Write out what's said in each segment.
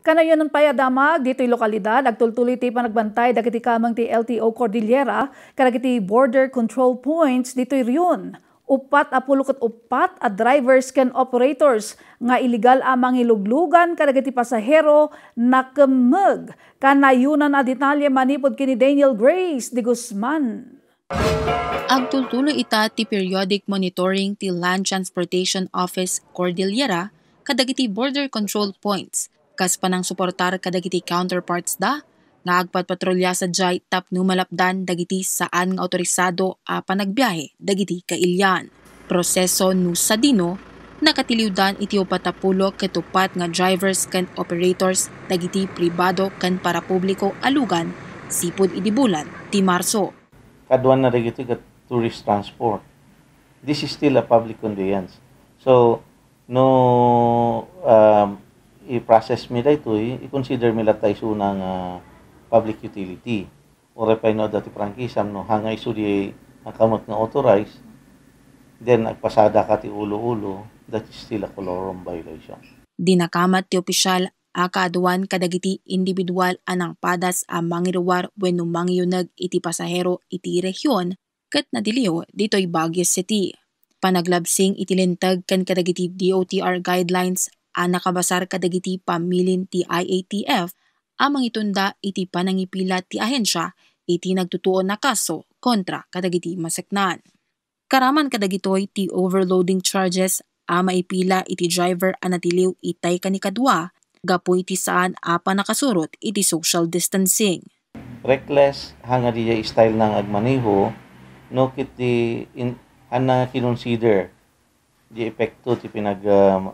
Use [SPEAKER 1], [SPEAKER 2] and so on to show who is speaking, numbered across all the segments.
[SPEAKER 1] Kanayon ng payadamag dito'y lokalidad agtultuloy ti panagbantay dagiti kamang ti LTO Cordillera kadagiti border control points dito'y riyon. Upat a upat a drivers can operators nga iligal amang iluglugan kadagiti pasahero na kemeg. Kanayunan a detalye manipod kini Daniel Grace de Guzman.
[SPEAKER 2] Agtultuloy ita ti periodic monitoring ti Land Transportation Office Cordillera kadagiti border control points kas panang suportar kadagiti counterparts da, naagpat patrolya sa jay tapno malapdan dagiti saan nga otorisado a panagbiyahe dagiti kailyan. Proseso no sa dino, nakatiliwdan iti upatapulo ketupat nga drivers kan operators dagiti pribado kan para publiko alugan sipod idi bulan ti
[SPEAKER 3] Marso. Kaduan na rin ito tourist transport. This is still a public conveyance. So, no um, i-process nila ito, eh, i-consider mi latay sunang uh, ah, public utility o repayno dati prangkisam no hangay isu di eh, nakamot nga authorize then nagpasada ka ti ulo-ulo that is still a colorum violation.
[SPEAKER 2] Dinakamat ti opisyal aka aduan kadagiti individual anang padas a mangiruwar wenno mangiyunag iti pasahero iti rehiyon ket nadiliw ditoy Baguio City. Panaglabsing itilintag kan kadagiti DOTR guidelines a ah, nakabasar kadagiti pamilin ti IATF, amang ah, itunda iti panangipila ti ahensya iti nagtutuon na kaso kontra kadagiti masaknan. Karaman kadagitoy ti overloading charges a ah, maipila iti driver anatiliw itay kanikadwa gapoy iti saan apa nakasurot iti social distancing.
[SPEAKER 3] Reckless hanga style ng agmaneho no kiti in, ana kinonsider di epekto ti pinag uh,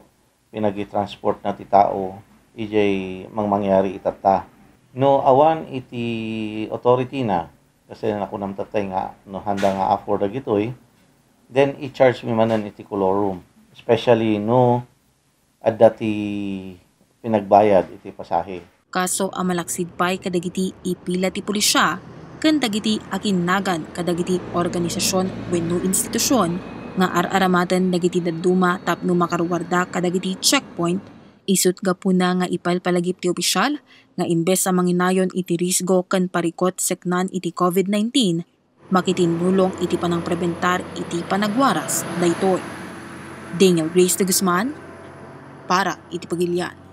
[SPEAKER 3] pinagitransport na ti tao ijay mangmangyari itata no awan iti authority na kasi nakunam tatay nga no handa nga afford dagitoy then i-charge mi manan iti color room. especially no adda ti pinagbayad iti pasahe
[SPEAKER 2] kaso ang pay kadagiti ipila ti pulisya ken dagiti akinnagan kadagiti organisasyon wenno institusyon nga ar-aramatan dagiti daduma tapno makaruwarda kadagiti checkpoint isut ga puna nga ipal ti opisyal nga imbes sa manginayon iti risgo ken parikot seknan iti COVID-19 makitinulong iti panang prebentar iti panagwaras daytoy Daniel Grace de Guzman para iti pagilian